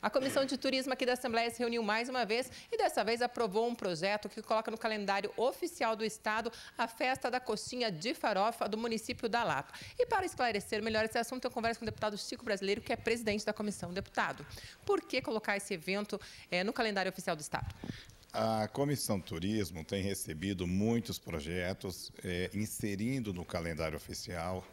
A Comissão de Turismo aqui da Assembleia se reuniu mais uma vez e dessa vez aprovou um projeto que coloca no calendário oficial do Estado a festa da coxinha de farofa do município da Lapa. E para esclarecer melhor esse assunto, eu converso com o deputado Chico Brasileiro, que é presidente da comissão. Deputado, por que colocar esse evento é, no calendário oficial do Estado? A Comissão Turismo tem recebido muitos projetos, é, inserindo no calendário oficial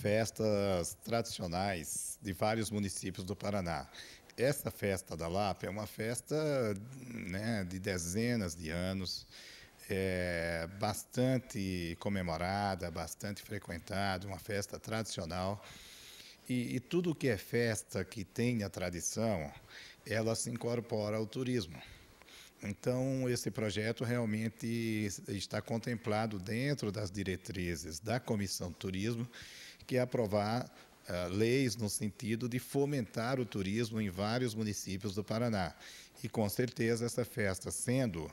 festas tradicionais de vários municípios do Paraná. Essa festa da Lapa é uma festa né, de dezenas de anos, é, bastante comemorada, bastante frequentada, uma festa tradicional. E, e tudo que é festa que tem a tradição, ela se incorpora ao turismo. Então, esse projeto realmente está contemplado dentro das diretrizes da Comissão de Turismo, que é aprovar uh, leis no sentido de fomentar o turismo em vários municípios do Paraná. E, com certeza, essa festa, sendo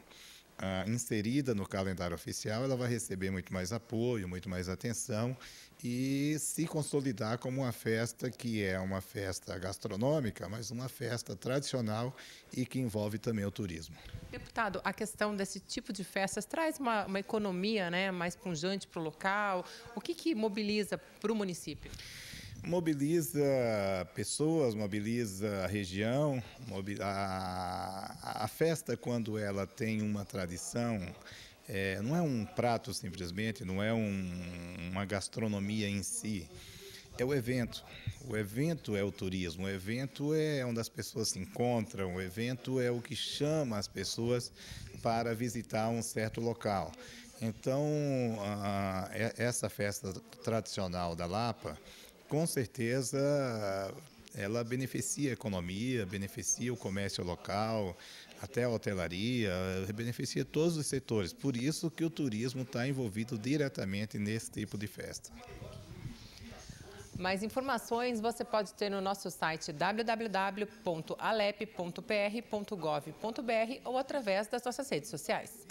inserida no calendário oficial, ela vai receber muito mais apoio, muito mais atenção e se consolidar como uma festa que é uma festa gastronômica, mas uma festa tradicional e que envolve também o turismo. Deputado, a questão desse tipo de festas traz uma, uma economia né, mais punjante para o local. O que, que mobiliza para o município? mobiliza pessoas, mobiliza a região. A, a festa, quando ela tem uma tradição, é, não é um prato simplesmente, não é um, uma gastronomia em si. É o evento. O evento é o turismo, o evento é onde as pessoas se encontram, o evento é o que chama as pessoas para visitar um certo local. Então, essa festa tradicional da Lapa, com certeza ela beneficia a economia, beneficia o comércio local, até a hotelaria, beneficia todos os setores. Por isso que o turismo está envolvido diretamente nesse tipo de festa. Mais informações você pode ter no nosso site www.alep.pr.gov.br ou através das nossas redes sociais.